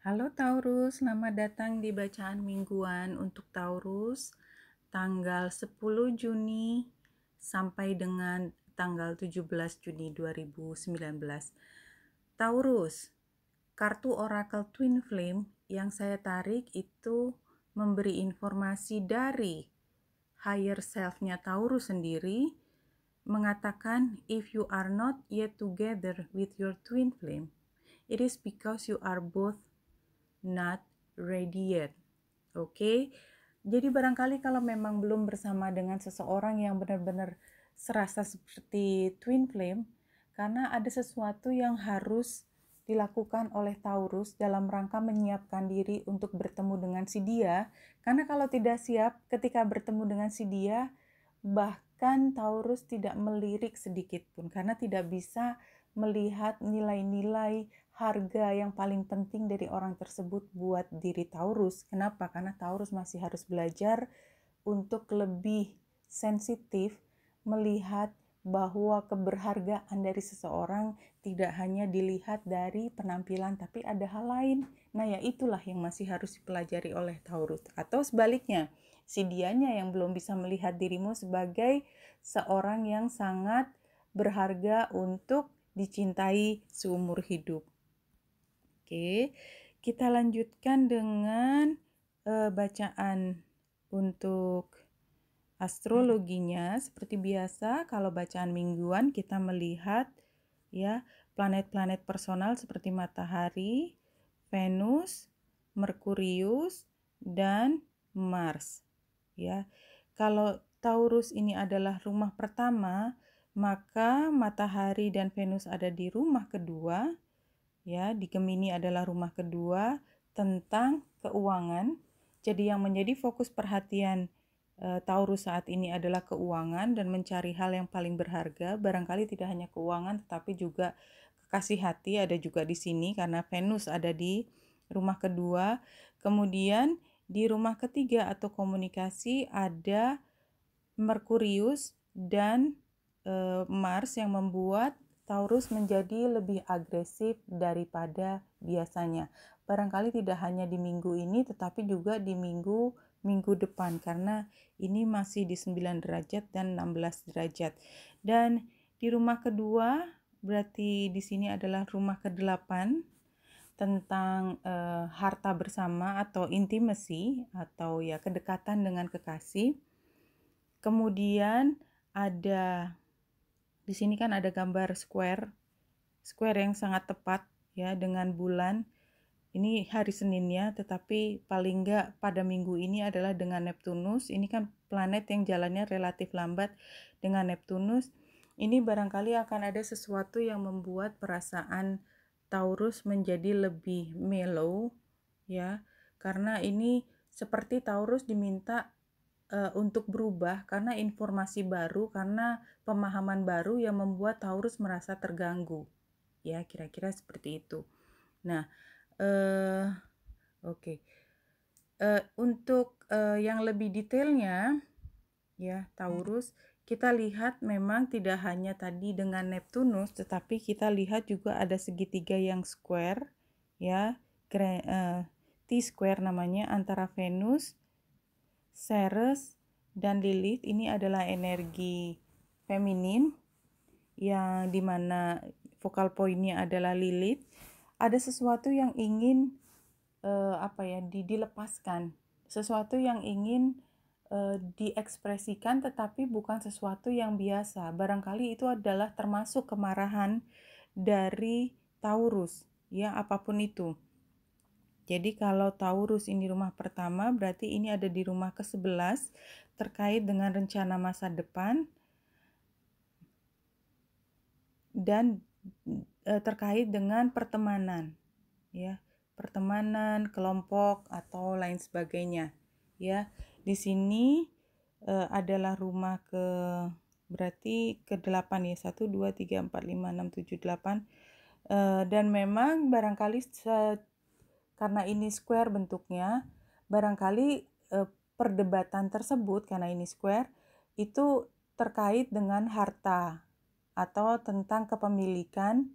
Halo Taurus, selamat datang di bacaan mingguan untuk Taurus tanggal 10 Juni sampai dengan tanggal 17 Juni 2019. Taurus, kartu Oracle Twin Flame yang saya tarik itu memberi informasi dari higher self-nya Taurus sendiri mengatakan if you are not yet together with your twin flame, it is because you are both not ready yet, Oke. Okay? Jadi barangkali kalau memang belum bersama dengan seseorang yang benar-benar serasa seperti twin flame karena ada sesuatu yang harus dilakukan oleh Taurus dalam rangka menyiapkan diri untuk bertemu dengan si dia. Karena kalau tidak siap ketika bertemu dengan si dia, bahkan Taurus tidak melirik sedikit pun karena tidak bisa melihat nilai-nilai harga yang paling penting dari orang tersebut buat diri Taurus. Kenapa? Karena Taurus masih harus belajar untuk lebih sensitif melihat bahwa keberhargaan dari seseorang tidak hanya dilihat dari penampilan tapi ada hal lain. Nah, ya itulah yang masih harus dipelajari oleh Taurus. Atau sebaliknya, si dianya yang belum bisa melihat dirimu sebagai seorang yang sangat berharga untuk dicintai seumur hidup. Oke, kita lanjutkan dengan uh, bacaan untuk astrologinya. Seperti biasa, kalau bacaan mingguan kita melihat ya planet-planet personal seperti Matahari, Venus, Merkurius, dan Mars. Ya, kalau Taurus ini adalah rumah pertama, maka matahari dan Venus ada di rumah kedua, ya, di Gemini adalah rumah kedua tentang keuangan. Jadi yang menjadi fokus perhatian e, Taurus saat ini adalah keuangan dan mencari hal yang paling berharga, barangkali tidak hanya keuangan tetapi juga kasih hati ada juga di sini karena Venus ada di rumah kedua. Kemudian di rumah ketiga atau komunikasi ada Merkurius dan Eh, Mars yang membuat Taurus menjadi lebih agresif daripada biasanya. Barangkali tidak hanya di minggu ini tetapi juga di minggu minggu depan karena ini masih di 9 derajat dan 16 derajat. Dan di rumah kedua berarti di sini adalah rumah ke-8 tentang e, harta bersama atau intimasi atau ya kedekatan dengan kekasih. Kemudian ada di sini kan ada gambar square. Square yang sangat tepat ya dengan bulan. Ini hari Seninnya, tetapi paling nggak pada minggu ini adalah dengan Neptunus. Ini kan planet yang jalannya relatif lambat dengan Neptunus. Ini barangkali akan ada sesuatu yang membuat perasaan Taurus menjadi lebih mellow ya karena ini seperti Taurus diminta uh, untuk berubah karena informasi baru, karena pemahaman baru yang membuat Taurus merasa terganggu. Ya, kira-kira seperti itu. Nah, uh, oke. Okay. Uh, eh, untuk uh, yang lebih detailnya ya Taurus, kita lihat memang tidak hanya tadi dengan Neptunus, tetapi kita lihat juga ada segitiga yang square ya, T square namanya antara Venus Ceres dan Lilith ini adalah energi feminin yang dimana vokal poinnya adalah Lilith. Ada sesuatu yang ingin uh, apa ya di, dilepaskan, sesuatu yang ingin uh, diekspresikan tetapi bukan sesuatu yang biasa. Barangkali itu adalah termasuk kemarahan dari Taurus, ya apapun itu. Jadi kalau Taurus ini rumah pertama, berarti ini ada di rumah ke-11 terkait dengan rencana masa depan dan e, terkait dengan pertemanan. Ya, pertemanan, kelompok atau lain sebagainya. Ya, di sini e, adalah rumah ke berarti ke-8 ya. 1 2 3 4 5 6 7 8 e, dan memang barangkali se karena ini square bentuknya, barangkali eh, perdebatan tersebut karena ini square itu terkait dengan harta atau tentang kepemilikan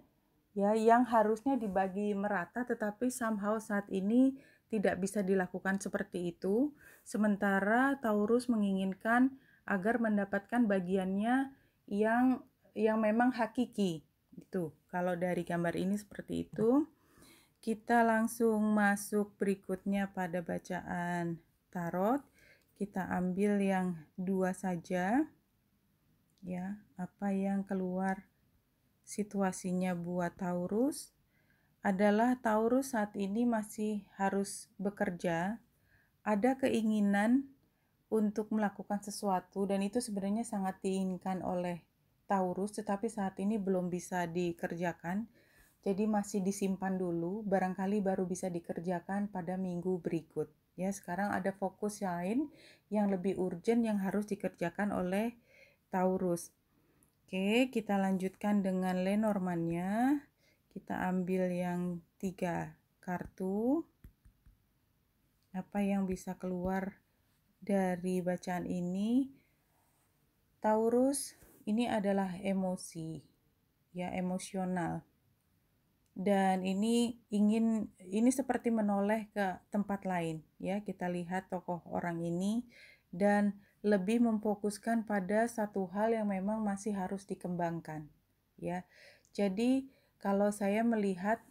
ya yang harusnya dibagi merata tetapi somehow saat ini tidak bisa dilakukan seperti itu sementara Taurus menginginkan agar mendapatkan bagiannya yang yang memang hakiki itu kalau dari gambar ini seperti itu kita langsung masuk berikutnya pada bacaan tarot. Kita ambil yang dua saja. Ya, apa yang keluar situasinya buat Taurus adalah Taurus saat ini masih harus bekerja. Ada keinginan untuk melakukan sesuatu dan itu sebenarnya sangat diinginkan oleh Taurus tetapi saat ini belum bisa dikerjakan jadi masih disimpan dulu, barangkali baru bisa dikerjakan pada minggu berikut. Ya, sekarang ada fokus lain yang lebih urgent yang harus dikerjakan oleh Taurus. Oke, kita lanjutkan dengan Lenormannya Kita ambil yang tiga kartu. Apa yang bisa keluar dari bacaan ini? Taurus, ini adalah emosi, ya emosional dan ini ingin ini seperti menoleh ke tempat lain ya kita lihat tokoh orang ini dan lebih memfokuskan pada satu hal yang memang masih harus dikembangkan ya jadi kalau saya melihat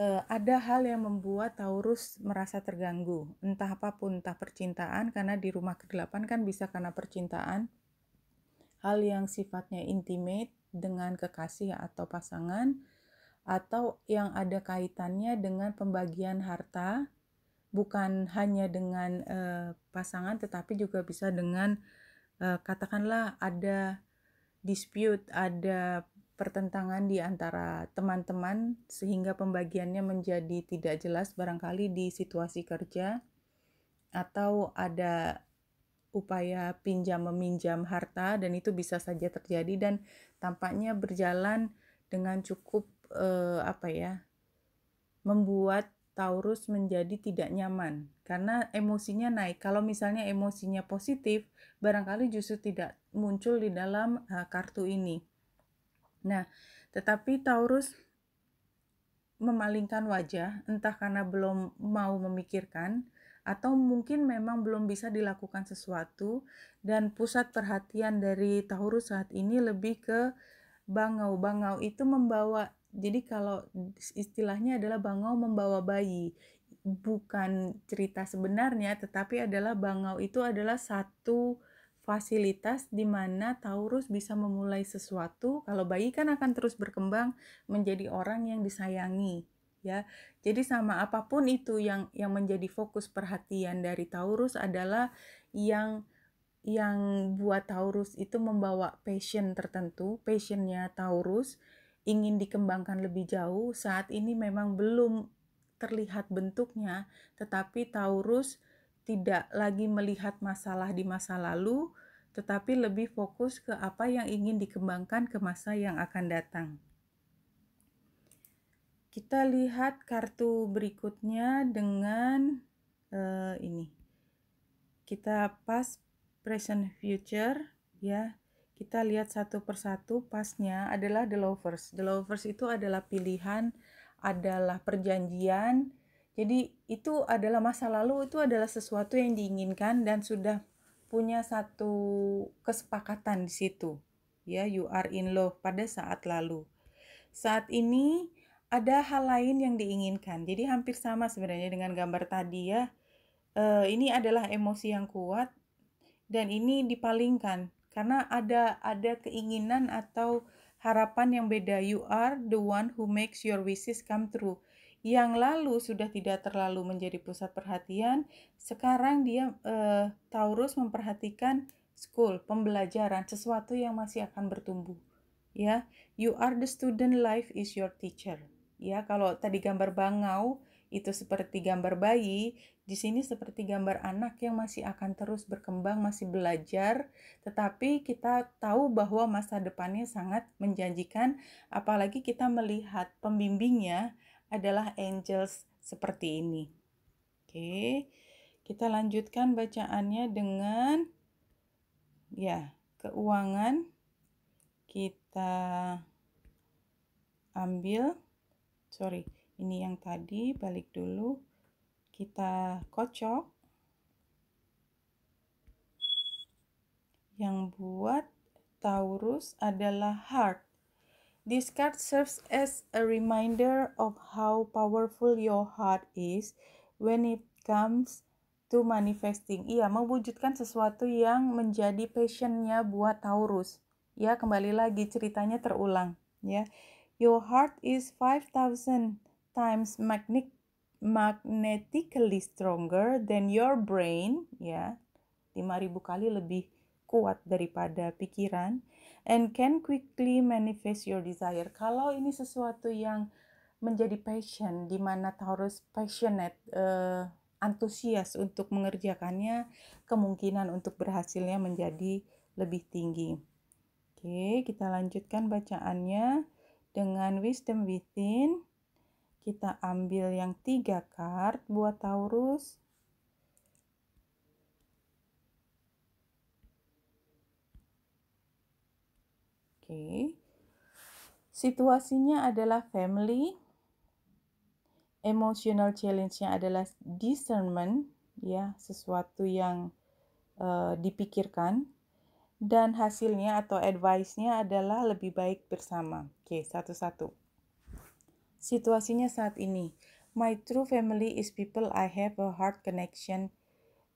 eh, ada hal yang membuat Taurus merasa terganggu entah apapun entah percintaan karena di rumah ke-8 kan bisa karena percintaan hal yang sifatnya intimate dengan kekasih atau pasangan atau yang ada kaitannya dengan pembagian harta, bukan hanya dengan e, pasangan, tetapi juga bisa dengan e, katakanlah ada dispute, ada pertentangan di antara teman-teman, sehingga pembagiannya menjadi tidak jelas, barangkali di situasi kerja, atau ada upaya pinjam meminjam harta dan itu bisa saja terjadi dan tampaknya berjalan dengan cukup uh, apa ya membuat Taurus menjadi tidak nyaman karena emosinya naik. Kalau misalnya emosinya positif, barangkali justru tidak muncul di dalam uh, kartu ini. Nah, tetapi Taurus memalingkan wajah, entah karena belum mau memikirkan atau mungkin memang belum bisa dilakukan sesuatu dan pusat perhatian dari Taurus saat ini lebih ke bangau-bangau itu membawa jadi kalau istilahnya adalah bangau membawa bayi bukan cerita sebenarnya tetapi adalah bangau itu adalah satu fasilitas di mana Taurus bisa memulai sesuatu kalau bayi kan akan terus berkembang menjadi orang yang disayangi ya jadi sama apapun itu yang yang menjadi fokus perhatian dari Taurus adalah yang yang buat Taurus itu membawa passion tertentu passionnya Taurus ingin dikembangkan lebih jauh, saat ini memang belum terlihat bentuknya, tetapi Taurus tidak lagi melihat masalah di masa lalu, tetapi lebih fokus ke apa yang ingin dikembangkan ke masa yang akan datang. Kita lihat kartu berikutnya dengan uh, ini. Kita pas present future ya kita lihat satu persatu pasnya adalah the lovers. The lovers itu adalah pilihan, adalah perjanjian. Jadi itu adalah masa lalu itu adalah sesuatu yang diinginkan dan sudah punya satu kesepakatan di situ. Ya, you are in love pada saat lalu. Saat ini ada hal lain yang diinginkan. Jadi hampir sama sebenarnya dengan gambar tadi ya. E, ini adalah emosi yang kuat dan ini dipalingkan karena ada ada keinginan atau harapan yang beda you are the one who makes your wishes come true yang lalu sudah tidak terlalu menjadi pusat perhatian sekarang dia uh, Taurus memperhatikan school pembelajaran sesuatu yang masih akan bertumbuh ya you are the student life is your teacher ya kalau tadi gambar bangau itu seperti gambar bayi, di sini seperti gambar anak yang masih akan terus berkembang, masih belajar, tetapi kita tahu bahwa masa depannya sangat menjanjikan, apalagi kita melihat pembimbingnya adalah angels seperti ini. Oke, kita lanjutkan bacaannya dengan ya, keuangan kita ambil sorry ini yang tadi balik dulu kita kocok yang buat Taurus adalah heart This card serves as a reminder of how powerful your heart is when it comes to manifesting. Iya, mewujudkan sesuatu yang menjadi passionnya buat Taurus. Ya, kembali lagi ceritanya terulang. Ya, your heart is 5,000 times magnetic magnetically stronger than your brain ya 5000 kali lebih kuat daripada pikiran and can quickly manifest your desire kalau ini sesuatu yang menjadi passion di mana Taurus passionate uh, antusias untuk mengerjakannya, kemungkinan untuk berhasilnya menjadi lebih tinggi. Oke, kita lanjutkan bacaannya dengan wisdom within. Kita ambil yang tiga kart buat Taurus. Oke. Situasinya adalah family. Emotional challenge-nya adalah discernment, ya, sesuatu yang uh, dipikirkan dan hasilnya atau advice-nya adalah lebih baik bersama. Oke, satu-satu situasinya saat ini. My true family is people I have a heart connection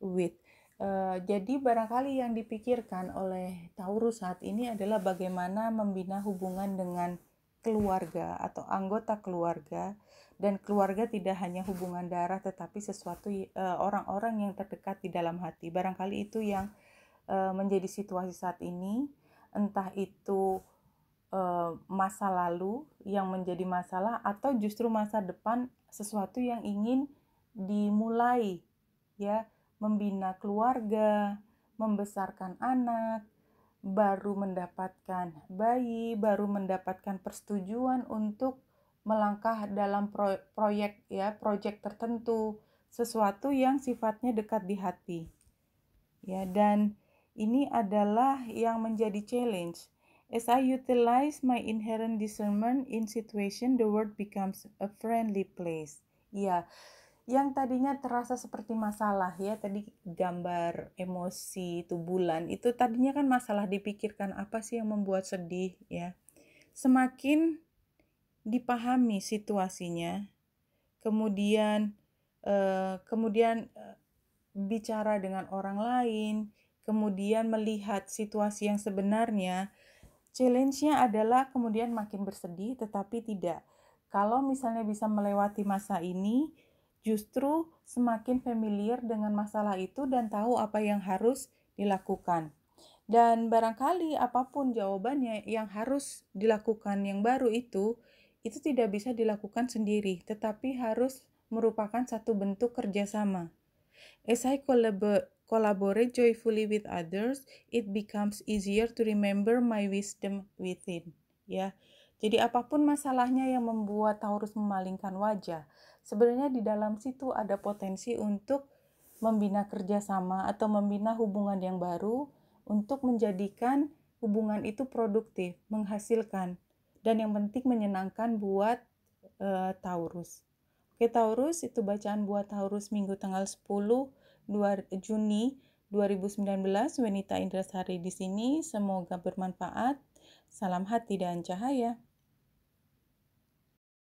with. Uh, jadi barangkali yang dipikirkan oleh Taurus saat ini adalah bagaimana membina hubungan dengan keluarga atau anggota keluarga dan keluarga tidak hanya hubungan darah tetapi sesuatu eh, orang-orang uh, yang terdekat di dalam hati barangkali itu yang uh, menjadi situasi saat ini entah itu Eh, masa lalu yang menjadi masalah atau justru masa depan sesuatu yang ingin dimulai ya membina keluarga, membesarkan anak, baru mendapatkan bayi, baru mendapatkan persetujuan untuk melangkah dalam pro proyek ya, proyek tertentu, sesuatu yang sifatnya dekat di hati. Ya, dan ini adalah yang menjadi challenge As I utilize my inherent discernment in situation, the world becomes a friendly place. Iya, yang tadinya terasa seperti masalah ya, tadi gambar emosi itu bulan, itu tadinya kan masalah dipikirkan apa sih yang membuat sedih ya. Semakin dipahami situasinya, kemudian eh, kemudian eh, bicara dengan orang lain, kemudian melihat situasi yang sebenarnya, Challenge-nya adalah kemudian makin bersedih, tetapi tidak. Kalau misalnya bisa melewati masa ini, justru semakin familiar dengan masalah itu dan tahu apa yang harus dilakukan. Dan barangkali apapun jawabannya yang harus dilakukan yang baru itu, itu tidak bisa dilakukan sendiri, tetapi harus merupakan satu bentuk kerjasama. Essai collaborate joyfully with others, it becomes easier to remember my wisdom within. Ya. Jadi apapun masalahnya yang membuat Taurus memalingkan wajah, sebenarnya di dalam situ ada potensi untuk membina kerjasama atau membina hubungan yang baru untuk menjadikan hubungan itu produktif, menghasilkan, dan yang penting menyenangkan buat uh, Taurus. Oke Taurus, itu bacaan buat Taurus minggu tanggal 10 2 Juni 2019. Wanita Indrasari di sini, semoga bermanfaat. Salam hati dan cahaya.